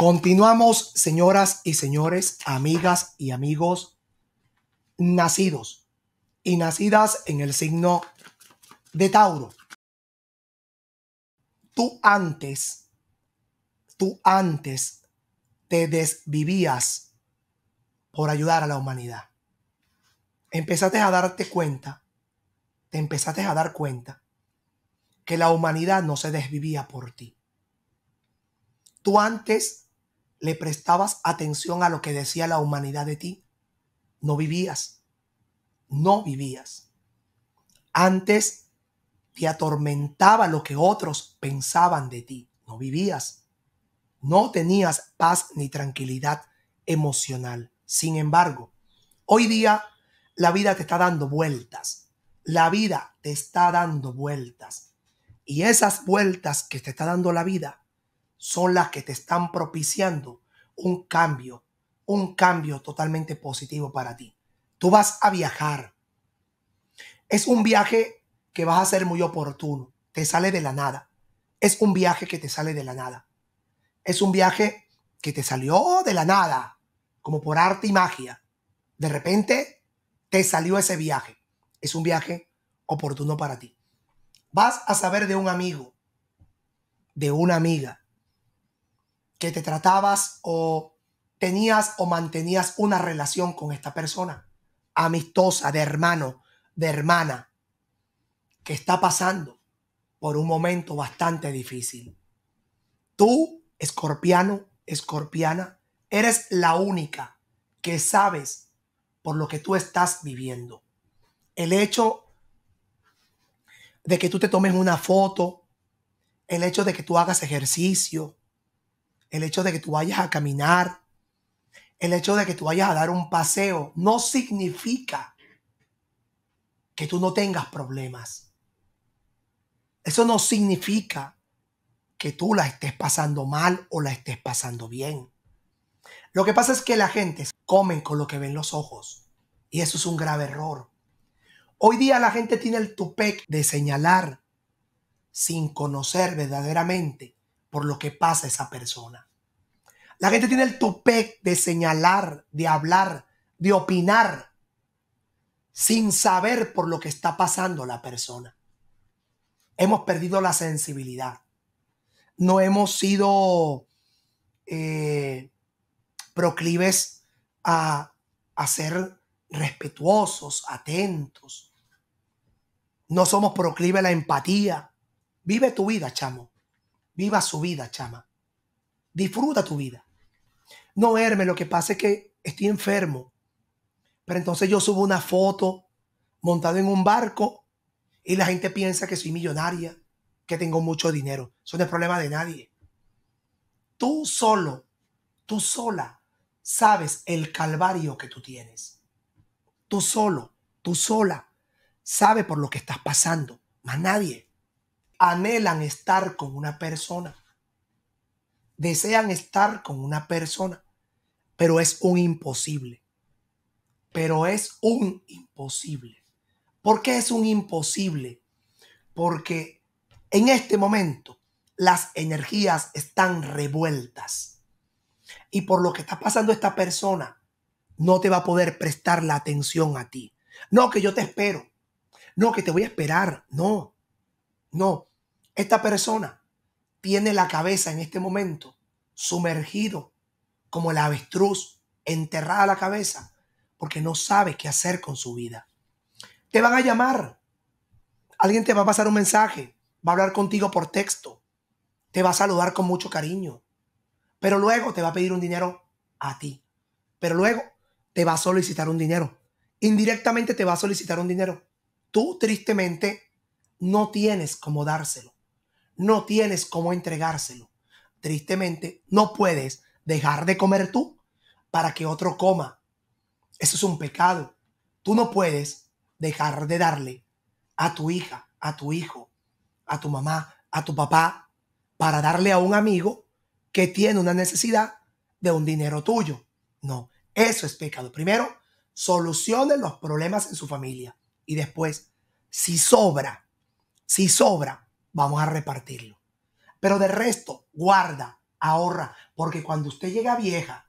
Continuamos, señoras y señores, amigas y amigos, nacidos y nacidas en el signo de Tauro. Tú antes, tú antes te desvivías por ayudar a la humanidad. Empezaste a darte cuenta, te empezaste a dar cuenta que la humanidad no se desvivía por ti. Tú antes le prestabas atención a lo que decía la humanidad de ti. No vivías. No vivías. Antes te atormentaba lo que otros pensaban de ti. No vivías. No tenías paz ni tranquilidad emocional. Sin embargo, hoy día la vida te está dando vueltas. La vida te está dando vueltas. Y esas vueltas que te está dando la vida son las que te están propiciando un cambio, un cambio totalmente positivo para ti. Tú vas a viajar. Es un viaje que vas a ser muy oportuno, te sale de la nada. Es un viaje que te sale de la nada. Es un viaje que te salió de la nada, como por arte y magia. De repente te salió ese viaje. Es un viaje oportuno para ti. Vas a saber de un amigo, de una amiga, que te tratabas o tenías o mantenías una relación con esta persona, amistosa, de hermano, de hermana, que está pasando por un momento bastante difícil. Tú, escorpiano, escorpiana, eres la única que sabes por lo que tú estás viviendo. El hecho de que tú te tomes una foto, el hecho de que tú hagas ejercicio, el hecho de que tú vayas a caminar, el hecho de que tú vayas a dar un paseo, no significa que tú no tengas problemas. Eso no significa que tú la estés pasando mal o la estés pasando bien. Lo que pasa es que la gente come con lo que ven los ojos y eso es un grave error. Hoy día la gente tiene el tupec de señalar sin conocer verdaderamente por lo que pasa esa persona. La gente tiene el tupé de señalar, de hablar, de opinar, sin saber por lo que está pasando la persona. Hemos perdido la sensibilidad. No hemos sido eh, proclives a, a ser respetuosos, atentos. No somos proclives a la empatía. Vive tu vida, chamo. Viva su vida, chama. Disfruta tu vida. No, verme, lo que pasa es que estoy enfermo. Pero entonces yo subo una foto montado en un barco y la gente piensa que soy millonaria, que tengo mucho dinero. Eso no es problema de nadie. Tú solo, tú sola, sabes el calvario que tú tienes. Tú solo, tú sola, sabes por lo que estás pasando. Más nadie anhelan estar con una persona. Desean estar con una persona, pero es un imposible. Pero es un imposible. ¿Por qué es un imposible? Porque en este momento las energías están revueltas. Y por lo que está pasando esta persona, no te va a poder prestar la atención a ti. No, que yo te espero. No, que te voy a esperar. No, no. Esta persona tiene la cabeza en este momento sumergido como el avestruz, enterrada la cabeza, porque no sabe qué hacer con su vida. Te van a llamar, alguien te va a pasar un mensaje, va a hablar contigo por texto, te va a saludar con mucho cariño, pero luego te va a pedir un dinero a ti, pero luego te va a solicitar un dinero, indirectamente te va a solicitar un dinero. Tú tristemente no tienes cómo dárselo no tienes cómo entregárselo. Tristemente, no puedes dejar de comer tú para que otro coma. Eso es un pecado. Tú no puedes dejar de darle a tu hija, a tu hijo, a tu mamá, a tu papá, para darle a un amigo que tiene una necesidad de un dinero tuyo. No, eso es pecado. Primero, solucionen los problemas en su familia. Y después, si sobra, si sobra, vamos a repartirlo. Pero de resto, guarda, ahorra, porque cuando usted llega vieja,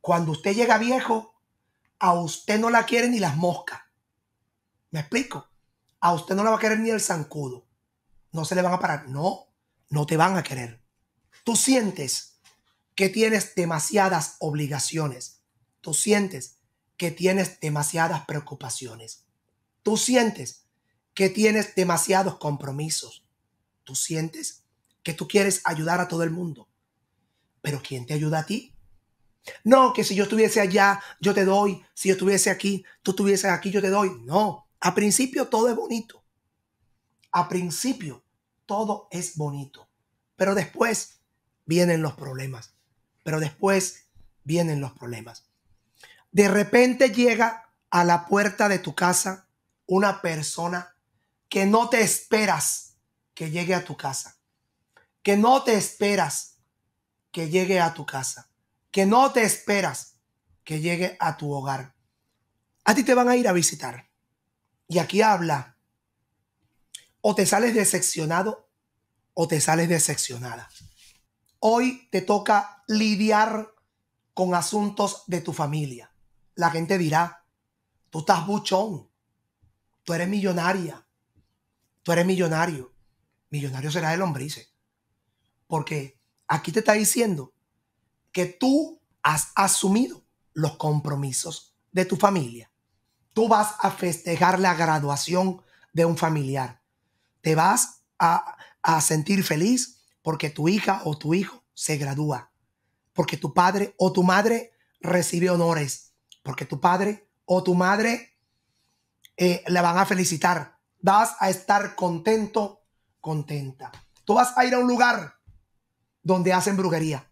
cuando usted llega viejo, a usted no la quieren ni las moscas. ¿Me explico? A usted no la va a querer ni el zancudo. No se le van a parar. No, no te van a querer. Tú sientes que tienes demasiadas obligaciones. Tú sientes que tienes demasiadas preocupaciones. Tú sientes que tienes demasiados compromisos. Tú sientes que tú quieres ayudar a todo el mundo. Pero ¿quién te ayuda a ti? No, que si yo estuviese allá, yo te doy. Si yo estuviese aquí, tú estuvieses aquí, yo te doy. No, a principio todo es bonito. A principio todo es bonito. Pero después vienen los problemas. Pero después vienen los problemas. De repente llega a la puerta de tu casa una persona que no te esperas que llegue a tu casa. Que no te esperas que llegue a tu casa. Que no te esperas que llegue a tu hogar. A ti te van a ir a visitar. Y aquí habla. O te sales decepcionado o te sales decepcionada. Hoy te toca lidiar con asuntos de tu familia. La gente dirá, tú estás buchón, tú eres millonaria, tú eres millonario. Millonario será el lombrices. Porque aquí te está diciendo que tú has asumido los compromisos de tu familia. Tú vas a festejar la graduación de un familiar. Te vas a, sentir feliz porque tu hija o tu hijo se gradúa. Porque tu padre o tu madre recibe honores. Porque tu padre o tu madre le eh, la van a felicitar vas a estar contento, contenta. Tú vas a ir a un lugar donde hacen brujería.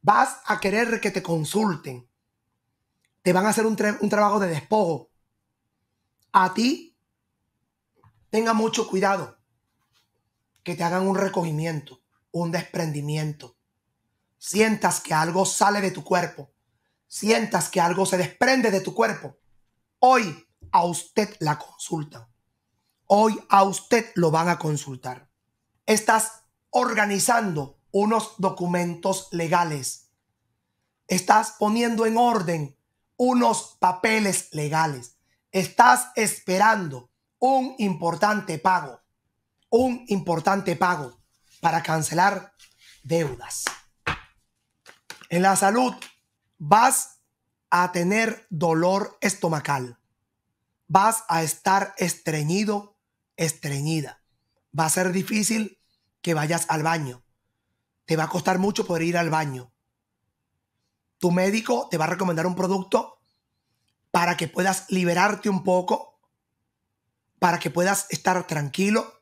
Vas a querer que te consulten. Te van a hacer un, trabajo de despojo. A ti, tenga mucho cuidado que te hagan un recogimiento, un desprendimiento. Sientas que algo sale de tu cuerpo. Sientas que algo se desprende de tu cuerpo. Hoy a usted la consultan hoy a usted lo van a consultar. Estás organizando unos documentos legales. Estás poniendo en orden unos papeles legales. Estás esperando un importante pago, un importante pago para cancelar deudas. En la salud vas a tener dolor estomacal. Vas a estar estreñido estreñida. Va a ser difícil que vayas al baño. Te va a costar mucho poder ir al baño. Tu médico te va a recomendar un producto para que puedas liberarte un poco, para que puedas estar tranquilo.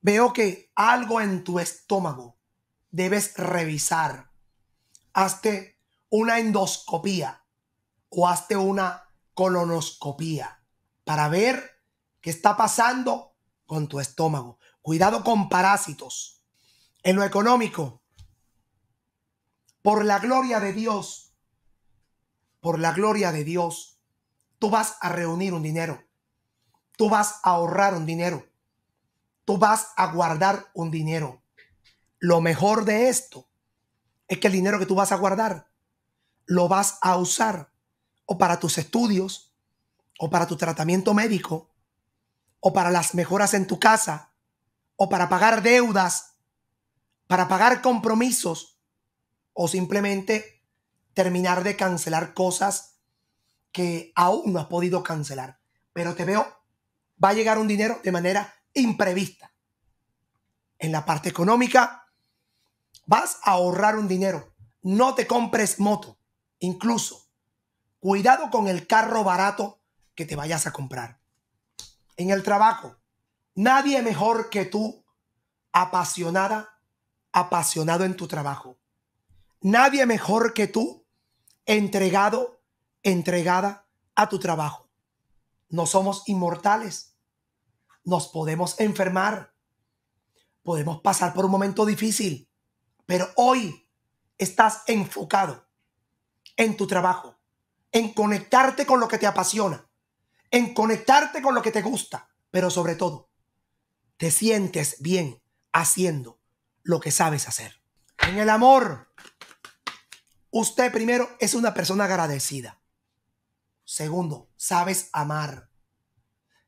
Veo que algo en tu estómago debes revisar. Hazte una endoscopía o hazte una colonoscopía para ver está pasando con tu estómago? Cuidado con parásitos. En lo económico, por la gloria de Dios, por la gloria de Dios, tú vas a reunir un dinero, tú vas a ahorrar un dinero, tú vas a guardar un dinero. Lo mejor de esto es que el dinero que tú vas a guardar lo vas a usar o para tus estudios o para tu tratamiento médico o para las mejoras en tu casa, o para pagar deudas, para pagar compromisos, o simplemente terminar de cancelar cosas que aún no has podido cancelar. Pero te veo, va a llegar un dinero de manera imprevista. En la parte económica, vas a ahorrar un dinero. No te compres moto. Incluso, cuidado con el carro barato que te vayas a comprar en el trabajo. Nadie mejor que tú, apasionada, apasionado en tu trabajo. Nadie mejor que tú, entregado, entregada a tu trabajo. No somos inmortales. Nos podemos enfermar. Podemos pasar por un momento difícil. Pero hoy estás enfocado en tu trabajo, en conectarte con lo que te apasiona en conectarte con lo que te gusta, pero sobre todo, te sientes bien haciendo lo que sabes hacer. En el amor, usted primero es una persona agradecida. Segundo, sabes amar.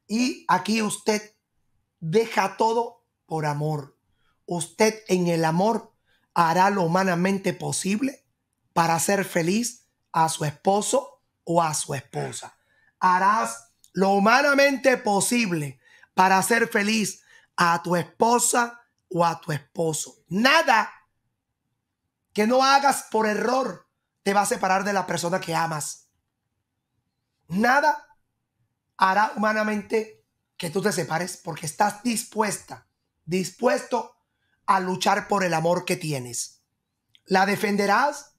Y aquí usted deja todo por amor. Usted en el amor hará lo humanamente posible para ser feliz a su esposo o a su esposa. Harás lo humanamente posible para hacer feliz a tu esposa o a tu esposo. Nada que no hagas por error te va a separar de la persona que amas. Nada hará humanamente que tú te separes porque estás dispuesta, dispuesto a luchar por el amor que tienes. La defenderás,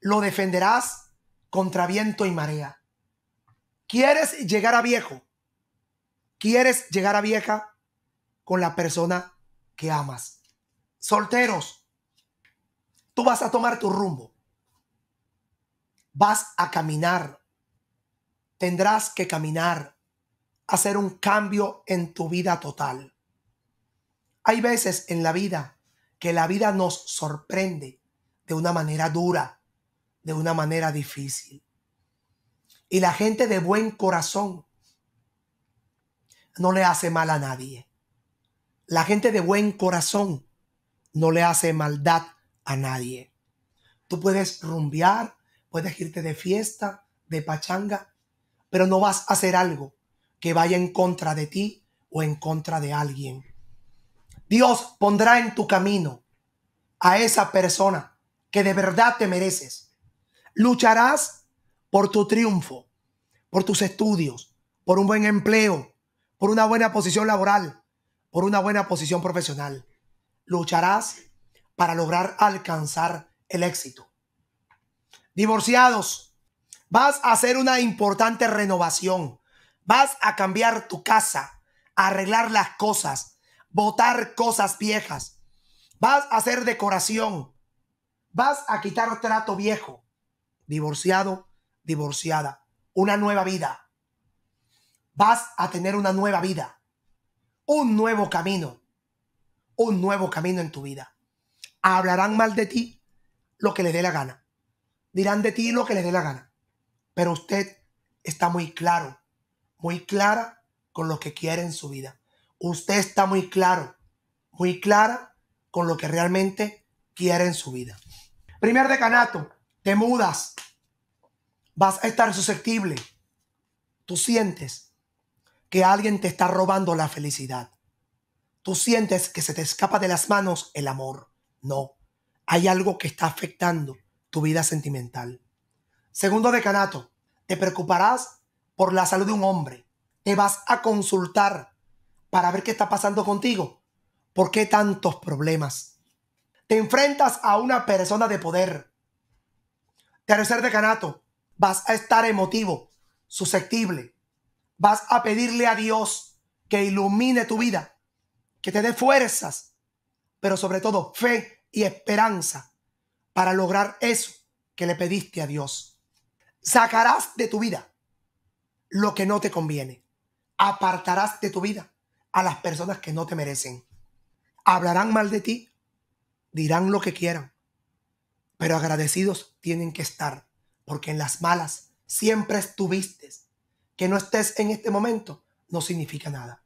lo defenderás contra viento y marea. ¿Quieres llegar a viejo? ¿Quieres llegar a vieja con la persona que amas? Solteros, tú vas a tomar tu rumbo. Vas a caminar. Tendrás que caminar. Hacer un cambio en tu vida total. Hay veces en la vida que la vida nos sorprende de una manera dura, de una manera difícil. Y la gente de buen corazón no le hace mal a nadie. La gente de buen corazón no le hace maldad a nadie. Tú puedes rumbear, puedes irte de fiesta, de pachanga, pero no vas a hacer algo que vaya en contra de ti o en contra de alguien. Dios pondrá en tu camino a esa persona que de verdad te mereces. Lucharás por tu triunfo, por tus estudios, por un buen empleo, por una buena posición laboral, por una buena posición profesional. Lucharás para lograr alcanzar el éxito. Divorciados, vas a hacer una importante renovación. Vas a cambiar tu casa, arreglar las cosas, botar cosas viejas. Vas a hacer decoración. Vas a quitar trato viejo. Divorciado, divorciada, una nueva vida. Vas a tener una nueva vida, un nuevo camino, un nuevo camino en tu vida. Hablarán mal de ti lo que le dé la gana. Dirán de ti lo que le dé la gana. Pero usted está muy claro, muy clara con lo que quiere en su vida. Usted está muy claro, muy clara con lo que realmente quiere en su vida. Primer decanato, te mudas, vas a estar susceptible. Tú sientes que alguien te está robando la felicidad. Tú sientes que se te escapa de las manos el amor. No, hay algo que está afectando tu vida sentimental. Segundo decanato, te preocuparás por la salud de un hombre. Te vas a consultar para ver qué está pasando contigo. ¿Por qué tantos problemas? Te enfrentas a una persona de poder. Tercer decanato, vas a estar emotivo, susceptible. Vas a pedirle a Dios que ilumine tu vida, que te dé fuerzas, pero sobre todo fe y esperanza para lograr eso que le pediste a Dios. Sacarás de tu vida lo que no te conviene. Apartarás de tu vida a las personas que no te merecen. Hablarán mal de ti, dirán lo que quieran, pero agradecidos tienen que estar porque en las malas siempre estuviste. Que no estés en este momento no significa nada.